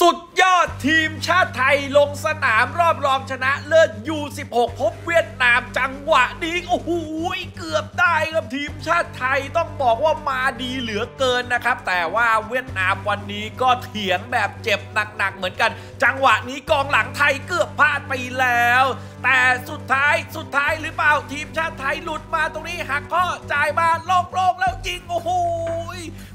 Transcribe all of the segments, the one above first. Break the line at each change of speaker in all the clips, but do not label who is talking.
สุดยอดทีมชาติไทยลงสนามรอบรองชนะเลิศยู16พบเวียดนามจังหวะนี้โอ้โหเกือบได้ครับทีมชาติไทยต้องบอกว่ามาดีเหลือเกินนะครับ แต่ว่าเวียดนามวันนี้ก็เถียงแบบเจ็บหนักๆเหมือนกัน จังหวะนี้กองหลังไทยเกือบพลาดไปแล้ว แต่สุดท้ายสุดท้ายหรือเปล่าทีมชาติไทยหลุดมาตรงนี้หักข้อจ่ายมาโลงโลงแล้วจริงโอ้โห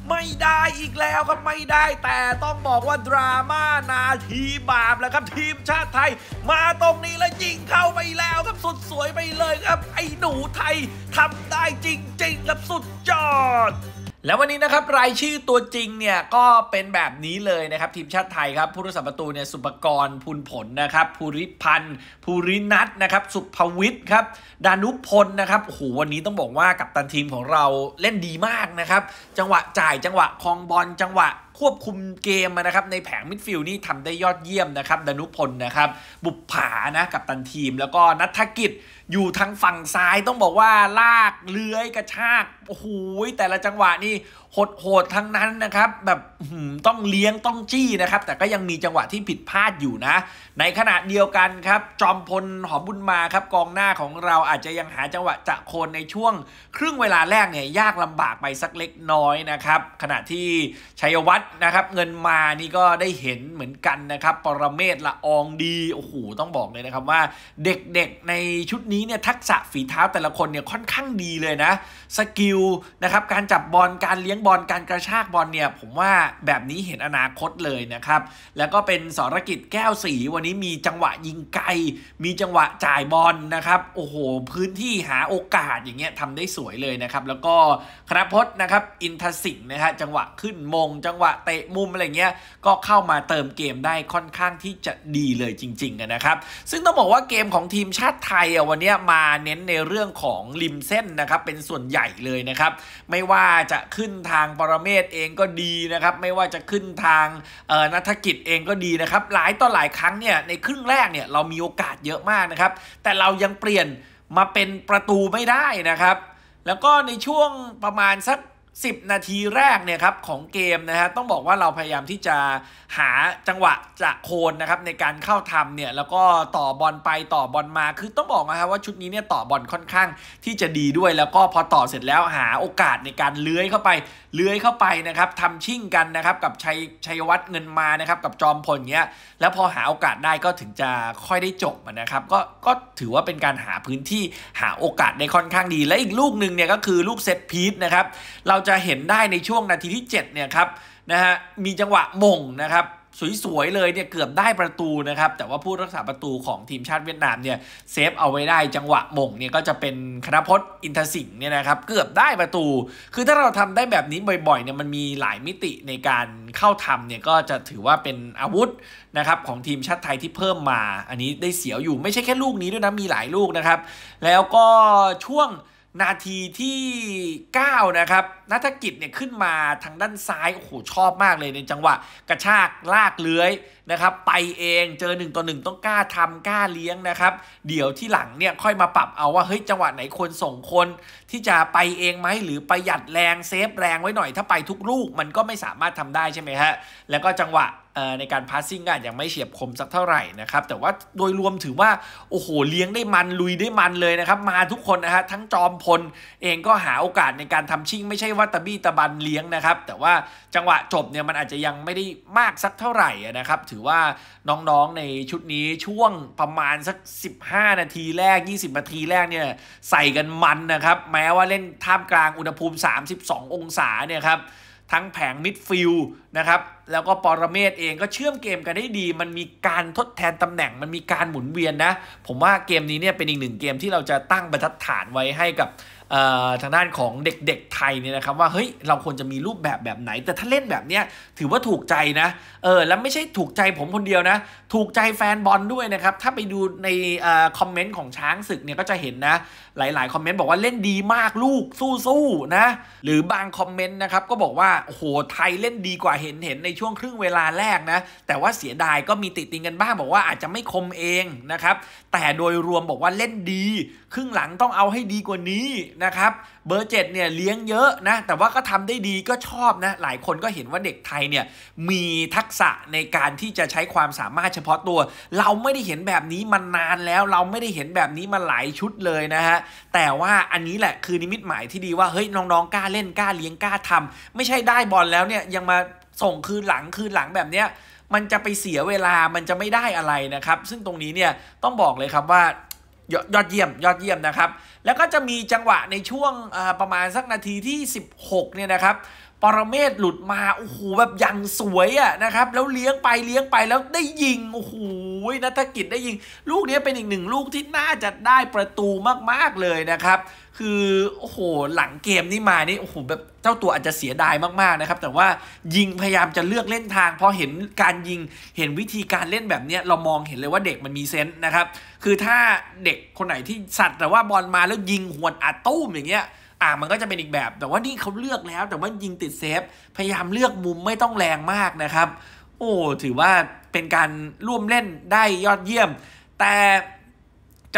ไม่ได้อีกแล้วครับไม่ได้ แต่ต้องบอกว่าดราม่านาทีบาปแล้วครับ ทีมชาติไทย มาตรงนี้แล้วยิงเข้าไปแล้ว ครับสุดสวยไปเลยครับ ไอ้หนูไทยทำได้จริงๆครับสุดยอดแล้ววันนี้นะครับรายชื่อตัวจริง เนี่ย ก็เป็นแบบนี้เลยนะครับ ทีมชาติไทย ครับผู้รักษาประตูเนี่ยสุปกรณ์พุนผลนะครับภูริพันธ์ภูรินัทนะครับ สุภวิทย์ครับ ดานุพล นะครับโอ้โหวันนี้ต้องบอกว่ากับตันทีมของเราเล่นดีมากนะครับจังหวะจ่ายจังหวะคองบอลจังหวะควบคุมเกมมานะครับในแผงมิดฟิลด์นี่ทำได้ยอดเยี่ยมนะครับดนุพลนะครับบุบผานะกับตันทีม แล้วก็นัทกิจอยู่ทางฝั่งซ้ายต้องบอกว่าลาก เลื้อยกระชากโอ้โหแต่ละจังหวะนี่หดโหดทั้งนั้นนะครับแบบต้องเลี้ยงต้องจี้นะครับแต่ก็ยังมีจังหวะที่ผิดพลาดอยู่นะ ในขณะเดียวกันครับจอมพลหอมบุญมาครับกองหน้าของเราอาจจะยังหาจังหวะจะโคนในช่วงครึ่งเวลาแรกเนี่ยยากลำบากไปสักเล็กน้อยนะครับขณะที่ชัยวัฒดนะครับ เงินมานี่ก็ได้เห็นเหมือนกันนะครับปรเมศละอองดีโอ้โหต้องบอกเลยนะครับว่า เด็กๆในชุดนี้เนี่ยทักษะฝีเท้าแต่ละคนเนี่ยค่อนข้างดีเลยนะสกิลนะครับการจับบอลการเลี้ยงบอลการกระชากบอลเนี่ยผมว่าแบบนี้เห็นอนาคตเลยนะครับ แล้วก็เป็นสรกิจแก้วสี วันนี้มีจังหวะยิงไกลมีจังหวะจ่ายบอลนะครับโอ้โห พื้นที่หาโอกาสอย่างเงี้ยทำได้สวยเลยนะครับแล้วก็คณพจน์นะครับอินทสิงห์นะฮะจังหวะขึ้นมงจังหวะเตะมุมอะไรเงี้ยก็เข้ามาเติมเกมได้ค่อนข้างที่จะดีเลยจริงๆนะครับ ซึ่งต้องบอกว่าเกมของทีมชาติไทยวันนี้มาเน้นในเรื่องของริมเส้นนะครับเป็นส่วนใหญ่เลยนะครับไม่ว่าจะขึ้นทางปรเมศเองก็ดีนะครับไม่ว่าจะขึ้นทางนัฐกิจเองก็ดีนะครับหลายต่อหลายครั้งเนี่ยในครึ่งแรกเนี่ยเรามีโอกาสเยอะมากนะครับ แต่เรายังเปลี่ยนมาเป็นประตูไม่ได้นะครับ แล้วก็ในช่วงประมาณสัก10 นาทีแรกเนี่ยครับของเกมนะฮะต้องบอกว่าเราพยายามที่จะหาจังหวะจะโคนนะครับในการเข้าทำเนี่ยแล้วก็ต่อบอลไปต่อบอลมาคือต้องบอกนะครับว่าชุดนี้เนี่ยต่อบอลค่อนข้างที่จะดีด้วย แล้วก็พอต่อเสร็จแล้วหาโอกาสในการเลื้อยเข้าไปเลื้อยเข้าไปนะครับทำชิ่งกันนะครับกับชัยชัยวัฒน์เงินมานะครับกับจอมพลเนี้ยแล้วพอหาโอกาสได้ก็ถึงจะค่อยได้จบนะครับก็ก็ถือว่าเป็นการหาพื้นที่หาโอกาสได้ค่อนข้างดี และอีกลูกหนึ่งเนี่ยก็คือลูกเซตพีทนะครับ เราจะเห็นได้ในช่วงนาทีที่7เนี่ยครับนะฮะมีจังหวะมงนะครับสวยๆเลยเนี่ยเกือบได้ประตูนะครับแต่ว่าผู้รักษาประตูของทีมชาติเวียดนามเนี่ยเซฟเอาไว้ได้จังหวะมงเนี่ยก็จะเป็นคณพจน์อินทสิงห์เนี่ยนะครับเกือบได้ประตู คือถ้าเราทำได้แบบนี้บ่อยๆเนี่ยมันมีหลายมิติในการเข้าทำเนี่ย ก็จะถือว่าเป็นอาวุธนะครับของทีมชาติไทยที่เพิ่มมา อันนี้ได้เสียวอยู่ไม่ใช่แค่ลูกนี้ด้วยนะมีหลายลูกนะครับแล้วก็ช่วงนาทีที่ 9 นะครับ นัทกิจเนี่ยขึ้นมาทางด้านซ้ายโอ้โหชอบมากเลยในจังหวะกระชากลากเลื้อยนะครับไปเองเจอ 1ต่อ1ต้องกล้าทำกล้าเลี้ยงนะครับเดี๋ยวที่หลังเนี่ยค่อยมาปรับเอาว่าเฮ้ยจังหวะไหนควรส่งคน ที่จะไปเองไหมหรือประหยัดแรงเซฟแรงไว้หน่อย ถ้าไปทุกลูกมันก็ไม่สามารถทำได้ใช่ไหมฮะ แล้วก็จังหวะในการพาสซิ่งก็ยังไม่เฉียบคมสักเท่าไหร่นะครับ แต่ว่าโดยรวมถือว่าโอ้โหเลี้ยงได้มันลุยได้มันเลยนะครับ มาทุกคนนะฮะทั้งจอมพลเองก็หาโอกาสในการทำชิ่งไม่ใช่ว่าตะบี้ตะบันเลี้ยงนะครับ แต่ว่าจังหวะจบเนี่ยมันอาจจะยังไม่ได้มากสักเท่าไหร่นะครับ ถือว่าน้องๆในชุดนี้ช่วงประมาณสัก 15 นาทีแรก 20นาทีแรกเนี่ยใส่กันมันนะครับ แม้ว่าเล่นท่ามกลางอุณหภูมิ 32 องศาเนี่ยครับทั้งแผงมิดฟิลนะครับแล้วก็ปรเมศเองก็เชื่อมเกมกันได้ดี มันมีการทดแทนตำแหน่งมันมีการหมุนเวียนนะ ผมว่าเกมนี้เนี่ยเป็นอีกหนึ่งเกมที่เราจะตั้งบรรทัดฐานไว้ให้กับทางด้านของเด็ก ๆ ไทยเนี่ยนะครับ ว่าเฮ้ยเราควรจะมีรูปแบบแบบไหนแต่ถ้าเล่นแบบเนี้ยถือว่าถูกใจนะเออแล้วไม่ใช่ถูกใจผมคนเดียวนะ ถูกใจแฟนบอลด้วยนะครับถ้าไปดูในคอมเมนต์ของช้างศึกเนี่ยก็จะเห็นนะ หลายๆคอมเมนต์บอกว่าเล่นดีมากลูกสู้ๆนะ หรือบางคอมเมนต์นะครับก็บอกว่าโอ้โหไทยเล่นดีกว่าเห็นเห็นในช่วงครึ่งเวลาแรกนะ แต่ว่าเสียดายก็มีติดติงกันบ้างบอกว่าอาจจะไม่คมเองนะครับ แต่โดยรวมบอกว่าเล่นดี ครึ่งหลังต้องเอาให้ดีกว่านี้นะครับเบอร์เจ็ดเนี่ยเลี้ยงเยอะนะแต่ว่าก็ทำได้ดีก็ชอบนะ หลายคนก็เห็นว่าเด็กไทยเนี่ยมีทักษะในการที่จะใช้ความสามารถเฉพาะตัว เราไม่ได้เห็นแบบนี้มานานแล้ว เราไม่ได้เห็นแบบนี้มาหลายชุดเลยนะฮะแต่ว่าอันนี้แหละคือนิมิตหมายที่ดีว่าเฮ้ยน้องๆกล้าเล่นกล้าเลี้ยงกล้าทำไม่ใช่ได้บอลแล้วเนี่ยยังมาส่งคืนหลังคืนหลังแบบเนี้ยมันจะไปเสียเวลามันจะไม่ได้อะไรนะครับ ซึ่งตรงนี้เนี่ยต้องบอกเลยครับว่ายอดเยี่ยมยอดเยี่ยมนะครับแล้วก็จะมีจังหวะในช่วงประมาณสักนาทีที่ 16เนี่ยนะครับ ปรเมศหลุดมาโอ้โหแบบยังสวยอะนะครับแล้วเลี้ยงไปเลี้ยงไปแล้วได้ยิงโอ้โหนัฐกิจได้ยิง ลูกนี้เป็นอีกหนึ่งลูกที่น่าจะได้ประตูมากๆเลยนะครับ คือโอ้โหหลังเกมนี้มานี่โอ้โหแบบเจ้าตัวอาจจะเสียดายมากๆนะครับ แต่ว่ายิงพยายามจะเลือกเล่นทางพอเห็นการยิงเห็นวิธีการเล่นแบบนี้เรามองเห็นเลยว่าเด็กมันมีเซนต์นะครับ คือถ้าเด็กคนไหนที่สัตว์แต่ว่าบอลมาแล้วยิง หวนอัดตู้มอย่างเงี้ย อ่า มันก็จะเป็นอีกแบบ แต่ว่านี่เขาเลือกแล้ว แต่ว่ายิงติดเซฟ พยายามเลือกมุมไม่ต้องแรงมากนะครับ โอ้ ถือว่าเป็นการร่วม เล่นได้ยอดเยี่ยม แต่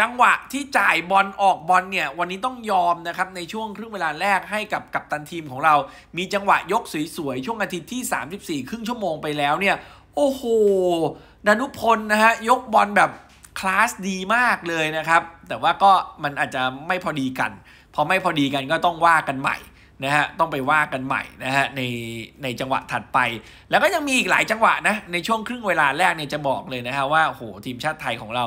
จังหวะที่จ่ายบอลออกบอลเนี่ย วันนี้ต้องยอมนะครับ ในช่วงครึ่งเวลาแรกให้กับกัปตันทีมของเรา มีจังหวะยกสวยๆ ช่วงอาทิตย์ที่ 34 ครึ่งชั่วโมงไปแล้วเนี่ย โอ้โหดนุพลนะฮะ ยกบอลแบบคลาสดีมากเลย นะครับ แต่ว่าก็มันอาจจะไม่พอดีกัน พอ ไม่พอดีกันก็ต้องว่ากันใหม่นะฮะ ต้องไปว่ากันใหม่นะฮะในในจังหวะถัดไป แล้วก็ยังมี อีก หลายจังหวะนะ ใน ช่วง ครึ่งเวลาแรกเนี่ยจะบอกเลยนะฮะว่าโหทีมชาติไทยของเรา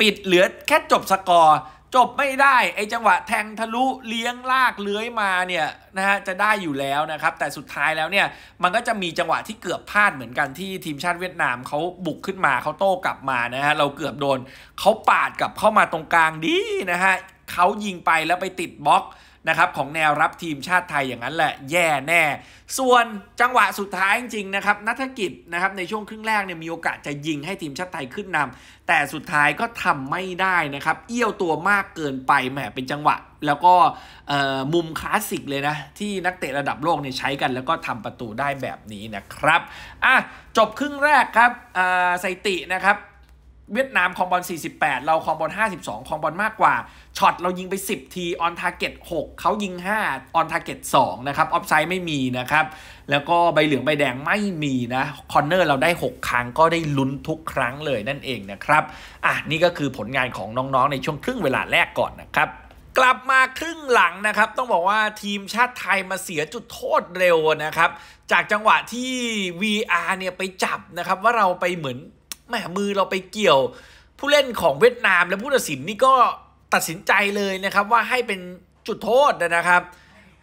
ปิดเหลือแค่จบสกอร์จบไม่ได้ไอจังหวะแทงทะลุเลี้ยงลากเลื้อยมาเนี่ยนะฮะจะได้อยู่แล้วนะครับ แต่สุดท้ายแล้วเนี่ยมันก็จะมีจังหวะที่เกือบพลาดเหมือนกันที่ทีมชาติเวียดนามเขาบุกขึ้นมาเขาโต้กลับมานะฮะเราเกือบโดนเขาปาดกลับเข้ามาตรงกลางดีนะฮะเขายิงไปแล้วไปติดบล็อกนะครับของแนวรับทีมชาติไทยอย่างนั้นแหละแย่แน่ ส่วนจังหวะสุดท้ายจริงๆนะครับนัทกิจนะครับในช่วงครึ่งแรกเนี่ยมีโอกาสจะยิงให้ทีมชาติไทยขึ้นนำ แต่สุดท้ายก็ทำไม่ได้นะครับ เอี้ยวตัวมากเกินไปแหมเป็นจังหวะแล้วก็มุมคลาสสิกเลยนะที่นักเตะระดับโลกเนี่ยใช้กันแล้วก็ทำประตูได้แบบนี้นะครับอ่ะจบครึ่งแรกครับสถิตินะครับเวียดนามคอมบอล 48 เราคอมบอล 52 คอมบอลมากกว่า ช็อตเรายิงไป 10 ที ออนทาร์เก็ต6 เขายิง 5 ออนทาร์เก็ต2 นะครับ ออฟไซด์ไม่มีนะครับ แล้วก็ใบเหลืองใบแดงไม่มีนะ คอนเนอร์เราได้ 6 ครั้งก็ได้ลุ้นทุกครั้งเลยนั่นเองนะครับ อ่ะนี่ก็คือผลงานของน้อง ๆ ในช่วงครึ่งเวลาแรกก่อนนะครับ กลับมาครึ่งหลังนะครับ ต้องบอกว่าทีมชาติไทยมาเสียจุดโทษเร็วนะครับ จากจังหวะที่ VR เนี่ยไปจับนะครับว่าเราไปเหมือนแหมมือเราไปเกี่ยวผู้เล่นของเวียดนามและผู้ตัดสินนี่ก็ตัดสินใจเลยนะครับว่าให้เป็นจุดโทษนะครับ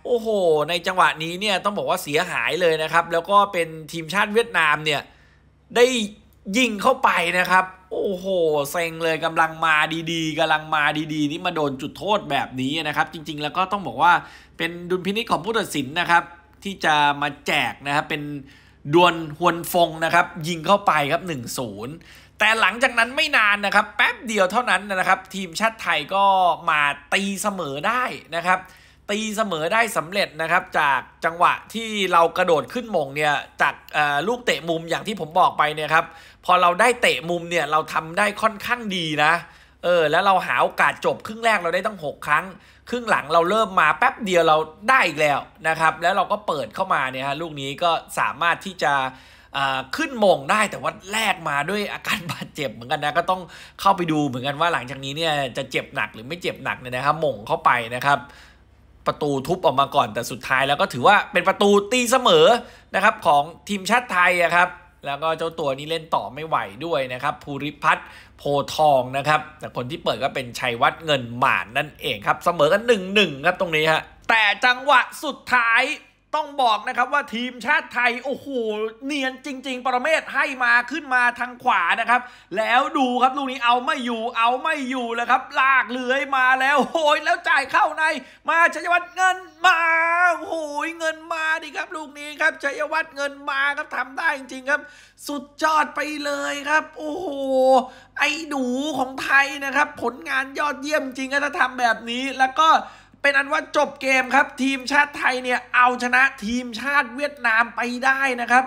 โอ้โห ในจังหวะนี้เนี่ยต้องบอกว่าเสียหายเลยนะครับแล้วก็เป็นทีมชาติเวียดนามเนี่ยได้ยิงเข้าไปนะครับ โอ้โหเซ็งเลยกำลังมาดีๆ กำลังมาดีๆนี่มาโดนจุดโทษแบบนี้นะครับจริงๆ แล้วก็ต้องบอกว่าเป็นดุลพินิจของผู้ตัดสินนะครับที่จะมาแจกนะครับเป็นดวนฮวนฟงนะครับยิงเข้าไปครับ1-0แต่หลังจากนั้นไม่นานนะครับ แป๊บเดียวเท่านั้นนะครับทีมชาติไทยก็มาตีเสมอได้นะครับ ตีเสมอได้สำเร็จนะครับจากจังหวะที่เรากระโดดขึ้นมงเนี่ยจากลูกเตะมุมอย่างที่ผมบอกไปเนี่ยครับพอเราได้เตะมุมเนี่ยเราทำได้ค่อนข้างดีนะเออแล้วเราหาโอกาสจบ ครึ่งแรกเราได้ตั้ง 6 ครั้ง ครึ่งหลังเราเริ่มมาแป๊บเดียว เราได้อีกแล้วนะครับแล้วเราก็เปิดเข้ามาเนี่ยฮะ ลูกนี้ก็สามารถที่จะขึ้นมงได้ แต่ว่าแลกมาด้วยอาการบาดเจ็บเหมือนกันนะก็ต้องเข้าไปดูเหมือนกันว่าหลังจากนี้เนี่ยจะเจ็บหนักหรือไม่เจ็บหนักเนี่ยนะครับมงเข้าไปนะครับ ประตูทุบออกมาก่อนแต่สุดท้าย แล้วก็ถือว่าเป็นประตูตีเสมอนะครับของทีมชาติไทยครับแล้วก็เจ้าตัวนี้เล่นต่อไม่ไหวด้วยนะครับ ภูริพัฒน์ โพทองนะครับ แต่คนที่เปิดก็เป็นชัยวัฒน์เงินหมาน นั่นเองครับ เสมอกันหนึ่งหนึ่งครับตรงนี้ฮะ แต่จังหวะสุดท้ายต้องบอกนะครับว่าทีมชาติไทยโอ้โหเนียนจริง ๆ ปรเมศให้มาขึ้นมาทางขวานะครับ แล้วดูครับลูกนี้เอาไม่อยู่เอาไม่อยู่แล้วครับลากเลื้อยมาแล้วโอ้ยแล้วจ่ายเข้าใน มาชัยวัฒน์เงินมาโอ้ยเงินมาดิครับลูกนี้ครับชัยวัฒน์เงินมาครับทำได้จริงๆครับ สุดยอดไปเลยครับ โอ้โหไอ้หนูของไทยนะครับผลงานยอดเยี่ยมจริงถ้าทำแบบนี้แล้วก็เป็นอันว่าจบเกมครับทีมชาติไทยเนี่ยเอาชนะทีมชาติเวียดนามไปได้นะครับ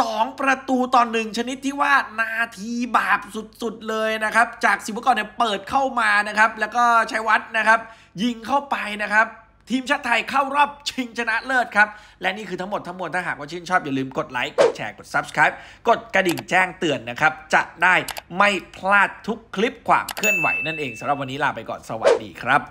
สองประตูต่อหนึ่งชนิดที่ว่านาทีบาปสุด ๆ เลยนะครับ จากสิบกรเนี่ยเปิดเข้ามานะครับ แล้วก็ชัยวัฒนนะครับ ยิงเข้าไปนะครับ ทีมชาติไทยเข้ารอบชิงชนะเลิศครับ และนี่คือทั้งหมดทั้งมวลถ้าหากว่าชื่นชอบอย่าลืมกดไลค์กดแชร์ กด Subscribe กดกระดิ่งแจ้งเตือนนะครับ จะได้ไม่พลาดทุกคลิปความเคลื่อนไหว นั่นเองสำหรับวันนี้ลาไปก่อนสวัสดีครับ